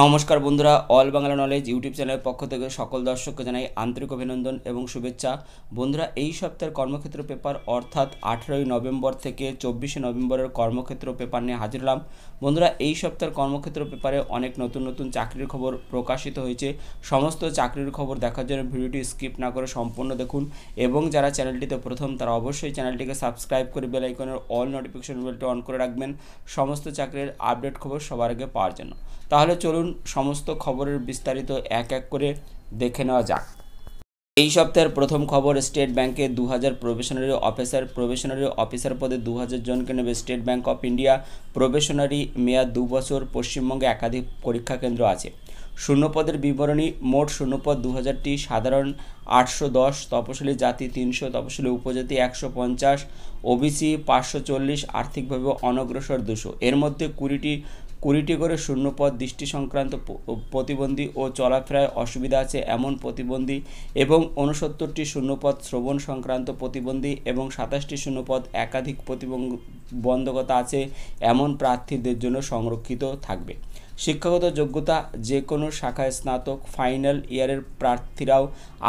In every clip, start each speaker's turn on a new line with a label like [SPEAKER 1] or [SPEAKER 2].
[SPEAKER 1] নমস্কার বন্ধুরা all Bangla knowledge YouTube চ্যানেলের পক্ষ থেকে সকল দর্শককে জানাই আন্তরিক অভিনন্দন এবং শুভেচ্ছা বন্ধুরা এই সপ্তাহের কর্মক্ষেত্র পেপার অর্থাৎ আঠেরোই নভেম্বর থেকে চব্বিশে নভেম্বরের কর্মক্ষেত্র পেপার নিয়ে হাজির হলাম বন্ধুরা এই সপ্তাহের কর্মক্ষেত্র পেপারে অনেক নতুন নতুন চাকরির খবর প্রকাশিত হয়েছে সমস্ত চাকরির খবর দেখার জন্য ভিডিওটি স্কিপ না করে সম্পূর্ণ দেখুন এবং যারা চ্যানেলটিতে প্রথম তারা অবশ্যই চ্যানেলটিকে সাবস্ক্রাইব করে বেলাইকনের অল নোটিফিকেশন বেলটি অন করে রাখবেন সমস্ত চাকরির আপডেট খবর সবার আগে পাওয়ার জন্য তাহলে চলুন সমস্ত খবরের বিস্তারিত এক এক করে দেখে নেওয়া যাক এই সপ্তাহের প্রথম খবর স্টেট ব্যাংকে দু হাজার প্রবেশনারি অফিসার প্রবেশনারি অফিসার পদে দু হাজার জনকে নেবে State Bank of India probationary মেয়াদ দু বছর পশ্চিমবঙ্গে একাধিক পরীক্ষা কেন্দ্র আছে শূন্যপদের বিবরণী মোট শূন্যপদ দু হাজারটি সাধারণ আটশো দশ তপশিলি জাতি তিনশো তপশিলি উপজাতি একশো পঞ্চাশ ওবিসি পাঁচশো চল্লিশ আর্থিকভাবে অনগ্রসর দুশো এর মধ্যে কুড়িটি কুড়িটি করে শূন্যপদ দৃষ্টি সংক্রান্ত প্রতিবন্ধী ও চলাফেরায় অসুবিধা আছে এমন প্রতিবন্ধী এবং ঊনসত্তরটি শূন্যপদ শ্রবণ সংক্রান্ত প্রতিবন্ধী এবং সাতাশটি শূন্যপদ একাধিক প্রতিবন্ধকতা আছে এমন প্রার্থীদের জন্য সংরক্ষিত থাকবে শিক্ষাগত যোগ্যতা যে কোনো শাখায় স্নাতক ফাইনাল ইয়ারের প্রার্থীরাও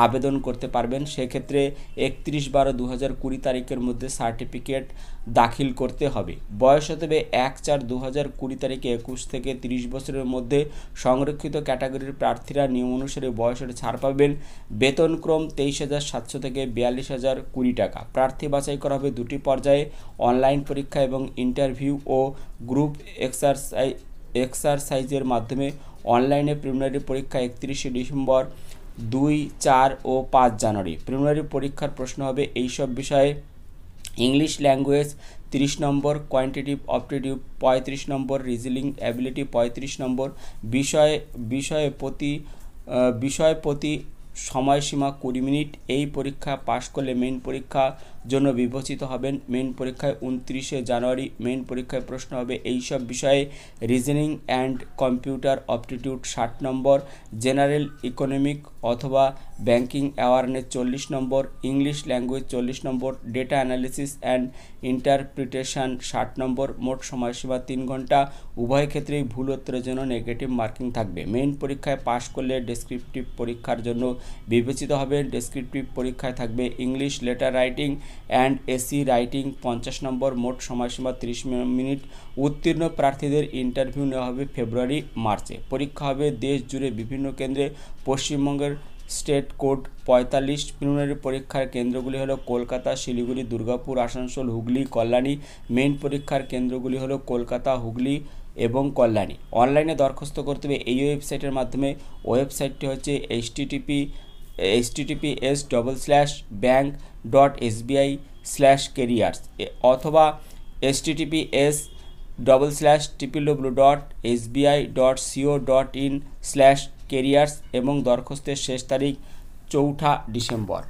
[SPEAKER 1] আবেদন করতে পারবেন সেক্ষেত্রে একত্রিশ বারো দু হাজার কুড়ি তারিখের মধ্যে সার্টিফিকেট দাখিল করতে হবে বয়স হতে এক চার দু হাজার কুড়ি তারিখে একুশ থেকে তিরিশ বছরের মধ্যে সংরক্ষিত ক্যাটাগরির প্রার্থীরা নিয়ম অনুসারে বয়সের ছাড় পাবেন বেতনক্রম তেইশ হাজার সাতশো থেকে বিয়াল্লিশ হাজার কুড়ি টাকা প্রার্থী বাছাই করা হবে দুটি পর্যায়ে অনলাইন পরীক্ষা এবং ইন্টারভিউ ও গ্রুপ এক্সারসাইজ এক্সারসাইজের মাধ্যমে অনলাইনে প্রিলিমিনারি পরীক্ষা একত্রিশে ডিসেম্বর দুই চার ও পাঁচ জানুয়ারি প্রিলিমিনারি পরীক্ষার প্রশ্ন হবে এইসব বিষয়ে ইংলিশ ল্যাঙ্গুয়েজ তিরিশ নম্বর কোয়ান্টিটিভ অপটেটিভ পঁয়ত্রিশ নম্বর রিজনিং অ্যাবিলিটি পঁয়ত্রিশ নম্বর বিষয়ে বিষয়ে প্রতি বিষয় প্রতি সময়সীমা কুড়ি মিনিট এই পরীক্ষা পাশ করলে মেন পরীক্ষা জন্য বিবেচিত হবেন মেন পরীক্ষায় উনত্রিশে জানুয়ারি মেন পরীক্ষায় প্রশ্ন হবে এইসব বিষয়ে রিজনিং অ্যান্ড কম্পিউটার অপটিটিউড ষাট নম্বর জেনারেল ইকোনমিক অথবা ব্যাংকিং অ্যাওয়ারনেস চল্লিশ নম্বর ইংলিশ ল্যাঙ্গুয়েজ চল্লিশ number data analysis and interpretation ষাট নম্বর মোট সময়সীমা তিন ঘন্টা উভয় ক্ষেত্রেই ভুল উত্তরের জন্য নেগেটিভ মার্কিং থাকবে মেন পরীক্ষায় পাশ করলে ডেসক্রিপটিভ পরীক্ষার জন্য বিবেচিত হবে ডেসক্রিপটিভ পরীক্ষায় থাকবে English letter writing and essay writing পঞ্চাশ নম্বর মোট সময়সীমা ত্রিশ মিনিট উত্তীর্ণ প্রার্থীদের ইন্টারভিউ নেওয়া হবে ফেব্রুয়ারি মার্চে পরীক্ষা হবে দেশ জুড়ে বিভিন্ন কেন্দ্রে পশ্চিমবঙ্গের স্টেট কোড পঁয়তাল্লিশ প্রিলিমিনারি পরীক্ষার কেন্দ্রগুলি হলো কলকাতা শিলিগুড়ি দুর্গাপুর আসানসোল হুগলি কল্যাণী মেন পরীক্ষার কেন্দ্রগুলি হলো কলকাতা হুগলি এবং কল্যাণী অনলাইনে দরখাস্ত করতে হবে এই ওয়েবসাইটের মাধ্যমে ওয়েবসাইটটি হচ্ছে HTTP HTTP S double slash bank dot SBI slash careers অথবা HTTP S double slash triple W dot SBI dot CO dot in slash careers এবং দরখাস্তের শেষ তারিখ চৌঠা ডিসেম্বর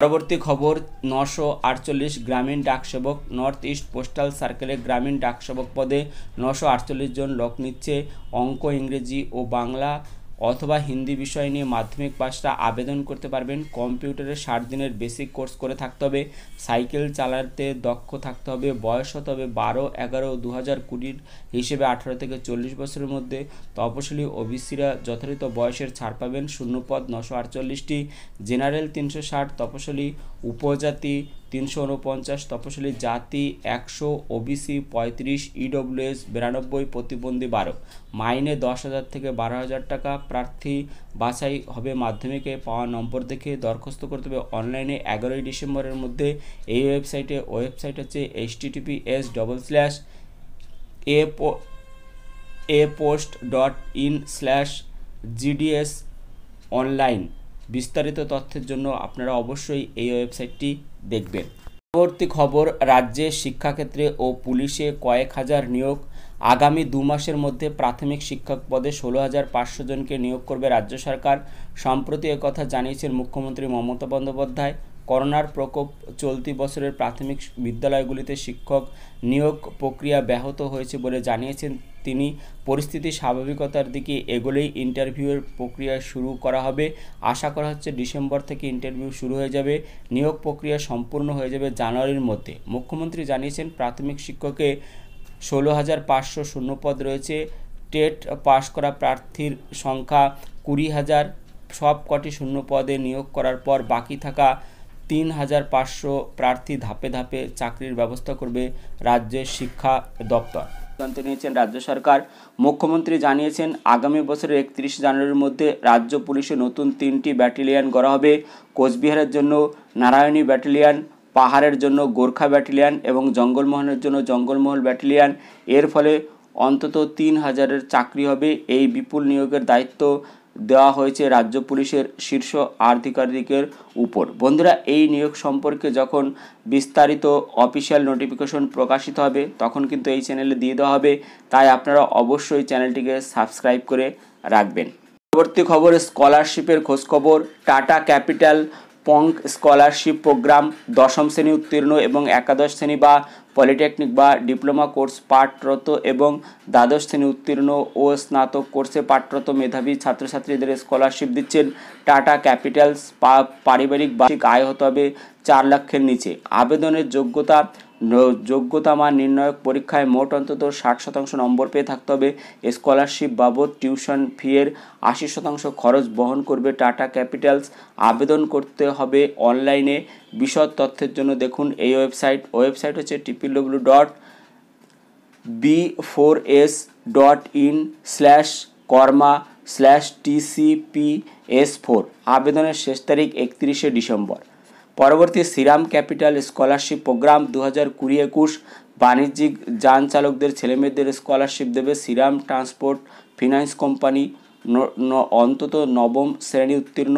[SPEAKER 1] পরবর্তী খবর নশো আটচল্লিশ Gramin Dak Sevak North East postal সার্কেলে গ্রামীণ ডাকসেবক পদে নশো আটচল্লিশ জন লোক নিচ্ছে অঙ্ক ইংরেজি ও বাংলা অথবা হিন্দি বিষয় নিয়ে মাধ্যমিক পাশটা আবেদন করতে পারবেন কম্পিউটারে ষাট দিনের বেসিক কোর্স করে থাকতে হবে সাইকেল চালাতে দক্ষ থাকতে হবে বয়স হতে হবে বারো এগারো দু হাজার কুড়ির হিসেবে আঠারো থেকে চল্লিশ বছরের মধ্যে তপশিলি ওবিসিরা যথাযথ বয়সের ছাড় পাবেন শূন্যপদ নশো আটচল্লিশটি জেনারেল তিনশো ষাট তপসলি উপজাতি তিনশো উনপঞ্চাশ তপশিলী জাতি একশো ওবিসি পঁয়ত্রিশ ইডব্লিউএস বিরানব্বই প্রতিবন্ধী বারো মাইনে দশ হাজার থেকে বারো হাজার টাকা প্রার্থী বাছাই হবে মাধ্যমিকে পাওয়া নম্বর দেখে দরখাস্ত করতে হবে অনলাইনে এগারোই ডিসেম্বরের মধ্যে এই ওয়েবসাইটে ওয়েবসাইট হচ্ছে HTTP S double slash A A post dot in slash GDS online বিস্তারিত তথ্যের জন্য আপনারা অবশ্যই এই ওয়েবসাইটটি দেখবেন পরবর্তী খবর রাজ্যে শিক্ষাক্ষেত্রে ও পুলিশে কয়েক হাজার নিয়োগ আগামী দু মাসের মধ্যে প্রাথমিক শিক্ষক পদে ষোলো হাজার পাঁচশো জনকে নিয়োগ করবে রাজ্য সরকার সম্প্রতি কথা জানিয়েছেন মুখ্যমন্ত্রী মমতা বন্দ্যোপাধ্যায় করোনার প্রকোপ চলতি বছরের প্রাথমিক বিদ্যালয়গুলিতে শিক্ষক নিয়োগ প্রক্রিয়া ব্যাহত হয়েছে বলে জানিয়েছেন তিনি পরিস্থিতি স্বাভাবিকতার দিকে এগোলেই ইন্টারভিউয়ের প্রক্রিয়া শুরু করা হবে আশা করা হচ্ছে ডিসেম্বর থেকে ইন্টারভিউ শুরু হয়ে যাবে নিয়োগ প্রক্রিয়া সম্পূর্ণ হয়ে যাবে জানুয়ারির মধ্যে মুখ্যমন্ত্রী জানিয়েছেন প্রাথমিক শিক্ষকে ষোলো হাজার পাঁচশো শূন্যপদ রয়েছে টেট পাশ করা প্রার্থীর সংখ্যা কুড়ি হাজার সব কটি শূন্য পদে নিয়োগ করার পর বাকি থাকা তিন হাজার পাঁচশো প্রার্থী ধাপে ধাপে চাকরির ব্যবস্থা করবে রাজ্যের শিক্ষা দপ্তর সিদ্ধান্ত নিয়েছেন রাজ্য সরকার মুখ্যমন্ত্রী জানিয়েছেন আগামী বছরের একত্রিশ জানুয়ারির মধ্যে রাজ্য পুলিশে নতুন তিনটি ব্যাটালিয়ান গড়া হবে কোচবিহারের জন্য নারায়ণী ব্যাটালিয়ান পাহাড়ের জন্য গোর্খা ব্যাটালিয়ান এবং জঙ্গলমহলের জন্য জঙ্গলমহল ব্যাটালিয়ান এর ফলে অন্তত তিন হাজারের চাকরি হবে এই বিপুল নিয়োগের দায়িত্ব দেওয়া হয়েছে রাজ্য পুলিশের শীর্ষ আধিকারিকের উপর বন্ধুরা এই নিয়োগ সম্পর্কে যখন বিস্তারিত অফিসিয়াল নোটিফিকেশন প্রকাশিত হবে তখন কিন্তু এই চ্যানেলে দিয়ে দেওয়া হবে তাই আপনারা অবশ্যই চ্যানেলটিকে সাবস্ক্রাইব করে রাখবেন পরবর্তী খবর স্কলারশিপের খোঁজখবর Tata Capital Pankh scholarship programme দশম শ্রেণী উত্তীর্ণ এবং একাদশ শ্রেণী বা পলিটেকনিক বা ডিপ্লোমা কোর্স পাঠরত এবং দ্বাদশ শ্রেণী উত্তীর্ণ ও স্নাতক কোর্সে পাঠরত মেধাবী ছাত্রছাত্রীদের স্কলারশিপ দিচ্ছেন টাটা ক্যাপিটালস পারিবারিক বার্ষিক আয় হতে হবে চার লক্ষের নিচে আবেদনের যোগ্যতা যোগ্যতা মান নির্ণায়ক পরীক্ষায় মোট অন্তত ষাট শতাংশ নম্বর পেয়ে থাকতে হবে স্কলারশিপ বাবদ টিউশন ফিয়ের আশি শতাংশ খরচ বহন করবে টাটা ক্যাপিটালস আবেদন করতে হবে অনলাইনে বিশদ তথ্যের জন্য দেখুন এই ওয়েবসাইট ওয়েবসাইট হচ্ছে TPW dot B four S dot in slash karma slash TCP S four আবেদনের শেষ তারিখ একত্রিশে ডিসেম্বর পরবর্তী শ্রীরাম ক্যাপিটাল স্কলারশিপ প্রোগ্রাম দু হাজার কুড়ি একুশ বাণিজ্যিক যান চালকদের ছেলেমেয়েদের স্কলারশিপ দেবে শ্রীরাম ট্রান্সপোর্ট ফিনান্স কোম্পানি অন্তত নবম শ্রেণী উত্তীর্ণ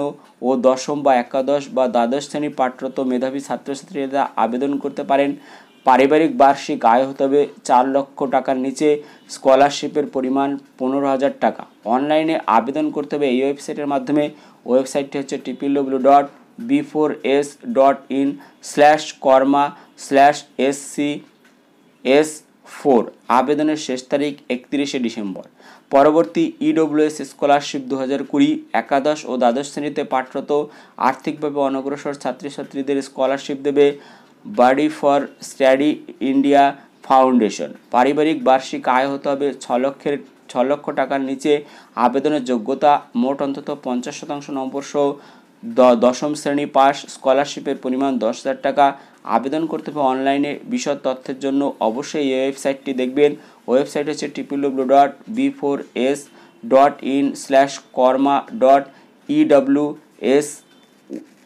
[SPEAKER 1] ও দশম বা একাদশ বা দ্বাদশ শ্রেণী পাঠরত মেধাবী ছাত্রছাত্রীরা আবেদন করতে পারেন পারিবারিক বার্ষিক আয় হতে হবে চার লক্ষ টাকার নিচে স্কলারশিপের পরিমাণ পনেরো হাজার টাকা অনলাইনে আবেদন করতে হবে এই ওয়েবসাইটের মাধ্যমে ওয়েবসাইটটি হচ্ছে TPW dot B four S dot in slash karma slash S C S four আবেদনের শেষ তারিখ একত্রিশে ডিসেম্বর পরবর্তী ইডব্লিউএস স্কলারশিপ দু হাজার কুড়ি একাদশ ও দ্বাদশ শ্রেণীতে পাঠরত আর্থিকভাবে অনগ্রসর ছাত্রছাত্রীদের স্কলারশিপ দেবে Buddy for Study India Foundation পারিবারিক বার্ষিক আয় হতে হবে ছ লক্ষের ছ লক্ষ টাকার নিচে আবেদনের যোগ্যতা মোট অন্তত পঞ্চাশ শতাংশ নম্বর সহ দ দশম শ্রেণী পাস স্কলারশিপের পরিমাণ দশ হাজার টাকা আবেদন করতে হবে অনলাইনে বিশদ তথ্যের জন্য অবশ্যই এই ওয়েবসাইটটি দেখবেন ওয়েবসাইট হচ্ছে triple dot B four S dot in slash karma dot EW S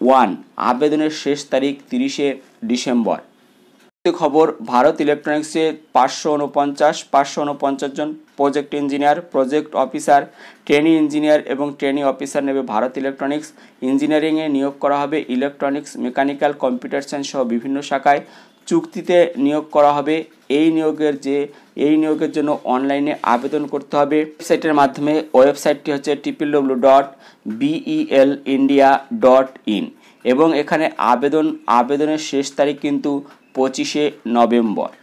[SPEAKER 1] one আবেদনের শেষ তারিখ তিরিশে ডিসেম্বর খবর ভারত ইলেকট্রনিক্সে পাঁচশো উনপঞ্চাশ পাঁচশো উনপঞ্চাশ জন project engineer project officer training engineer এবং ট্রেনিং অফিসার নেবে ভারত ইলেকট্রনিক্স ইঞ্জিনিয়ারিংয়ে নিয়োগ করা হবে ইলেকট্রনিক্স মেকানিক্যাল কম্পিউটার সায়েন্স সহ বিভিন্ন শাখায় চুক্তিতে নিয়োগ করা হবে এই নিয়োগের যে এই নিয়োগের জন্য অনলাইনে আবেদন করতে হবে ওয়েবসাইটের মাধ্যমে ওয়েবসাইটটি হচ্ছে triple W dot BEL India dot in এবং এখানে আবেদন আবেদনের শেষ তারিখ কিন্তু পঁচিশে নভেম্বর